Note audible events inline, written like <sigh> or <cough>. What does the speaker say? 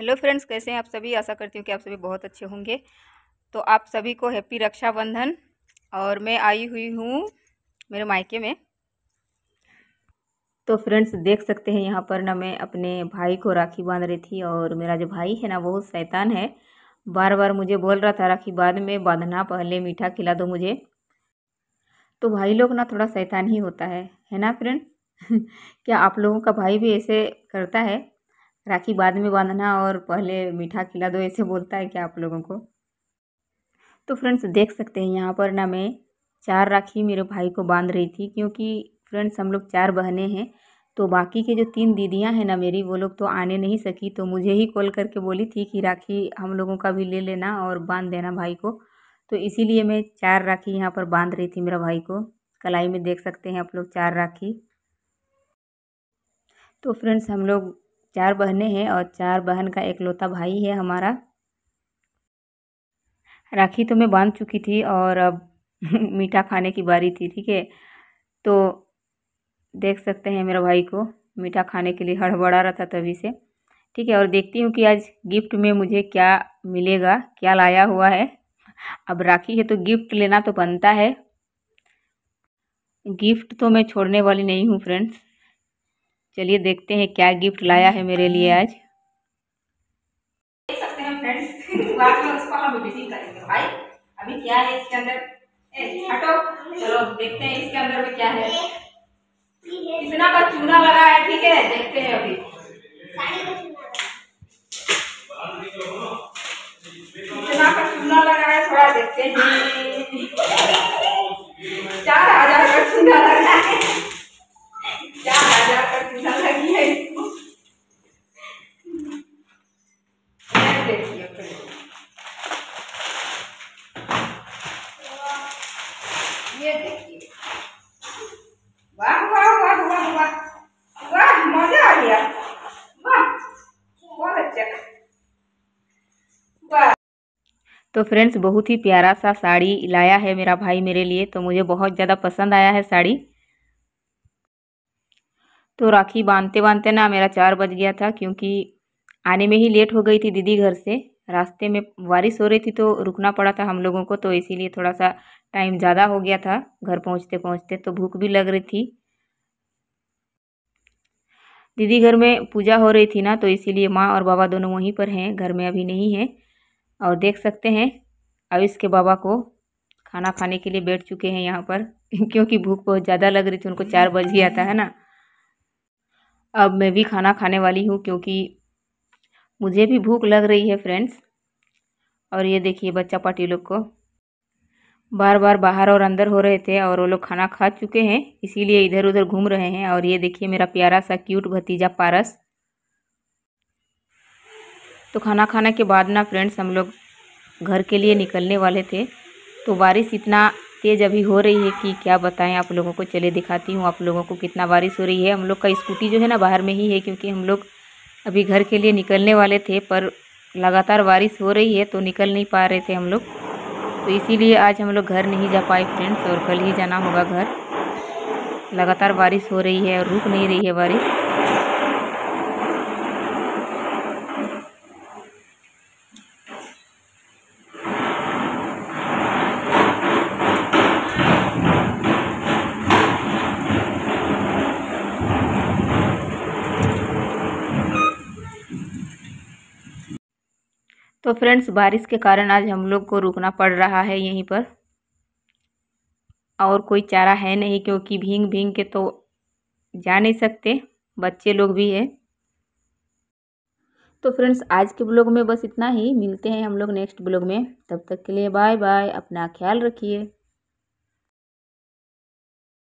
hello friends कैसे हैं आप सभी आशा करती हूँ कि आप सभी बहुत अच्छे होंगे तो आप सभी को हैप्पी रक्षाबंधन और मैं आई हुई हूँ मेरे मायके में तो फ्रेंड्स देख सकते हैं यहाँ पर ना मैं अपने भाई को राखी बांध रही थी और मेरा जो भाई है ना वो शैतान है बार बार मुझे बोल रहा था राखी बाद में बांधना पहले मीठा खिला दो मुझे तो भाई लोग ना थोड़ा शैतान ही होता है है ना फ्रेंड <laughs> क्या आप लोगों का भाई भी ऐसे करता है राखी बाद में बांधना और पहले मीठा खिला दो ऐसे बोलता है क्या आप लोगों को तो फ्रेंड्स देख सकते हैं यहाँ पर ना मैं चार राखी मेरे भाई को बांध रही थी क्योंकि फ्रेंड्स हम लोग चार बहने हैं तो बाकी के जो तीन दीदियाँ हैं ना मेरी वो लोग तो आने नहीं सकी तो मुझे ही कॉल करके बोली थी कि राखी हम लोगों का भी ले लेना और बांध देना भाई को तो इसीलिए मैं चार राखी यहाँ पर बांध रही थी मेरा भाई को कलाई में देख सकते हैं आप लोग चार राखी तो फ्रेंड्स हम लोग चार बहनें हैं और चार बहन का एक लौता भाई है हमारा राखी तो मैं बांध चुकी थी और अब <laughs> मीठा खाने की बारी थी ठीक है तो देख सकते हैं मेरा भाई को मीठा खाने के लिए हड़बड़ा रहा था तभी से ठीक है और देखती हूँ कि आज गिफ्ट में मुझे क्या मिलेगा क्या लाया हुआ है अब राखी है तो गिफ्ट लेना तो बनता है गिफ्ट तो मैं छोड़ने वाली नहीं हूँ फ्रेंड्स चलिए देखते हैं क्या गिफ्ट लाया है मेरे लिए आज देख सकते हैं फ्रेंड्स में उसको हम करेंगे भाई अभी क्या है इसके अंदर हटो चलो देखते हैं इसके अंदर में क्या है का चूना लगा है ठीक है देखते हैं अभी कितना का चूना लगा है थोड़ा देखते हैं ये देखिए वाह वाह वाह वाह वाह वाह मजा आ गया वाह बहुत अच्छा तो फ्रेंड्स बहुत ही प्यारा सा साड़ी लाया है मेरा भाई मेरे लिए तो मुझे बहुत ज़्यादा पसंद आया है साड़ी तो राखी बांधते बांधते ना मेरा चार बज गया था क्योंकि आने में ही लेट हो गई थी दीदी घर से रास्ते में बारिश हो रही थी तो रुकना पड़ा था हम लोगों को तो इसीलिए थोड़ा सा टाइम ज़्यादा हो गया था घर पहुँचते पहुँचते तो भूख भी लग रही थी दीदी घर में पूजा हो रही थी ना तो इसीलिए माँ और बाबा दोनों वहीं पर हैं घर में अभी नहीं है और देख सकते हैं आयुष के बाबा को खाना खाने के लिए बैठ चुके हैं यहाँ पर <laughs> क्योंकि भूख बहुत ज़्यादा लग रही थी उनको चार बज गया था है ना अब मैं भी खाना खाने वाली हूँ क्योंकि मुझे भी भूख लग रही है फ्रेंड्स और ये देखिए बच्चा पार्टी लोग को बार बार बाहर और अंदर हो रहे थे और वो लोग खाना खा चुके हैं इसीलिए इधर उधर घूम रहे हैं और ये देखिए मेरा प्यारा सा क्यूट भतीजा पारस तो खाना खाने के बाद ना फ्रेंड्स हम लोग घर के लिए निकलने वाले थे तो बारिश इतना तेज़ अभी हो रही है कि क्या बताएं आप लोगों को चले दिखाती हूँ आप लोगों को कितना बारिश हो रही है हम लोग का स्कूटी जो है ना बाहर में ही है क्योंकि हम लोग अभी घर के लिए निकलने वाले थे पर लगातार बारिश हो रही है तो निकल नहीं पा रहे थे हम लोग तो इसीलिए आज हम लोग घर नहीं जा पाए फ्रेंड्स और कल ही जाना होगा घर लगातार बारिश हो रही है और रुक नहीं रही है बारिश तो फ्रेंड्स बारिश के कारण आज हम लोग को रुकना पड़ रहा है यहीं पर और कोई चारा है नहीं क्योंकि भींग भींग के तो जा नहीं सकते बच्चे लोग भी है तो फ्रेंड्स आज के ब्लॉग में बस इतना ही मिलते हैं हम लोग नेक्स्ट ब्लॉग में तब तक के लिए बाय बाय अपना ख्याल रखिए